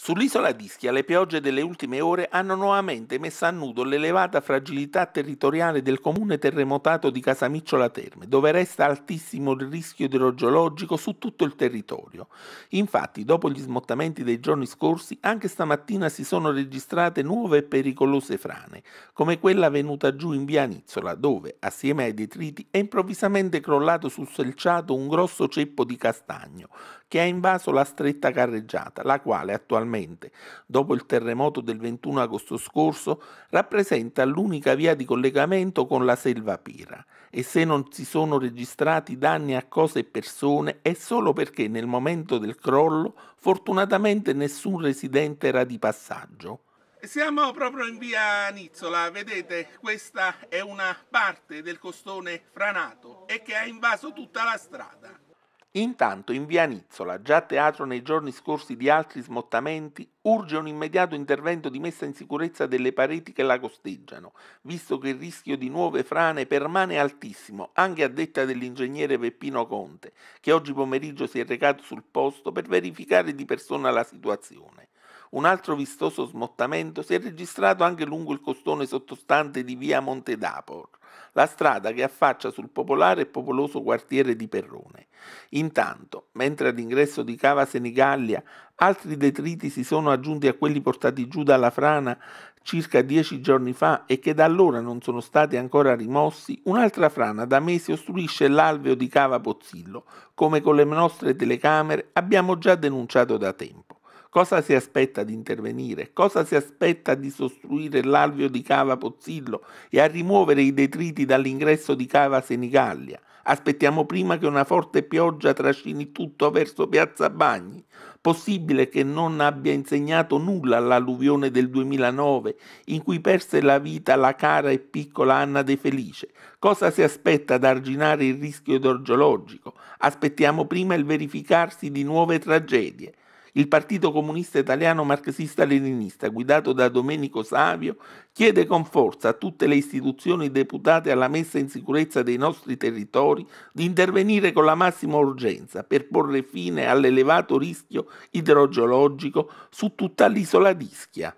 Sull'isola d'Ischia le piogge delle ultime ore hanno nuovamente messo a nudo l'elevata fragilità territoriale del comune terremotato di Casamicciola Terme, dove resta altissimo il rischio idrogeologico su tutto il territorio. Infatti, dopo gli smottamenti dei giorni scorsi, anche stamattina si sono registrate nuove e pericolose frane, come quella venuta giù in via Nizzola, dove, assieme ai detriti, è improvvisamente crollato sul selciato un grosso ceppo di castagno, che ha invaso la stretta carreggiata, la quale attualmente, dopo il terremoto del 21 agosto scorso, rappresenta l'unica via di collegamento con la selva pira e se non si sono registrati danni a cose e persone è solo perché nel momento del crollo fortunatamente nessun residente era di passaggio. Siamo proprio in via Nizzola, vedete questa è una parte del costone franato e che ha invaso tutta la strada. Intanto in via Nizzola, già teatro nei giorni scorsi di altri smottamenti, urge un immediato intervento di messa in sicurezza delle pareti che la costeggiano, visto che il rischio di nuove frane permane altissimo, anche a detta dell'ingegnere Peppino Conte, che oggi pomeriggio si è recato sul posto per verificare di persona la situazione. Un altro vistoso smottamento si è registrato anche lungo il costone sottostante di via Monte d'Apor la strada che affaccia sul popolare e popoloso quartiere di Perrone. Intanto, mentre all'ingresso di Cava Senigallia altri detriti si sono aggiunti a quelli portati giù dalla frana circa dieci giorni fa e che da allora non sono stati ancora rimossi, un'altra frana da mesi ostruisce l'alveo di Cava Pozzillo, come con le nostre telecamere abbiamo già denunciato da tempo. Cosa si aspetta di intervenire? Cosa si aspetta di sostruire l'alveo di Cava Pozzillo e a rimuovere i detriti dall'ingresso di Cava Senigallia? Aspettiamo prima che una forte pioggia trascini tutto verso Piazza Bagni. Possibile che non abbia insegnato nulla all'alluvione del 2009, in cui perse la vita la cara e piccola Anna De Felice. Cosa si aspetta ad arginare il rischio idrogeologico? Aspettiamo prima il verificarsi di nuove tragedie. Il Partito Comunista Italiano Marxista-Leninista, guidato da Domenico Savio, chiede con forza a tutte le istituzioni deputate alla messa in sicurezza dei nostri territori di intervenire con la massima urgenza per porre fine all'elevato rischio idrogeologico su tutta l'isola d'Ischia.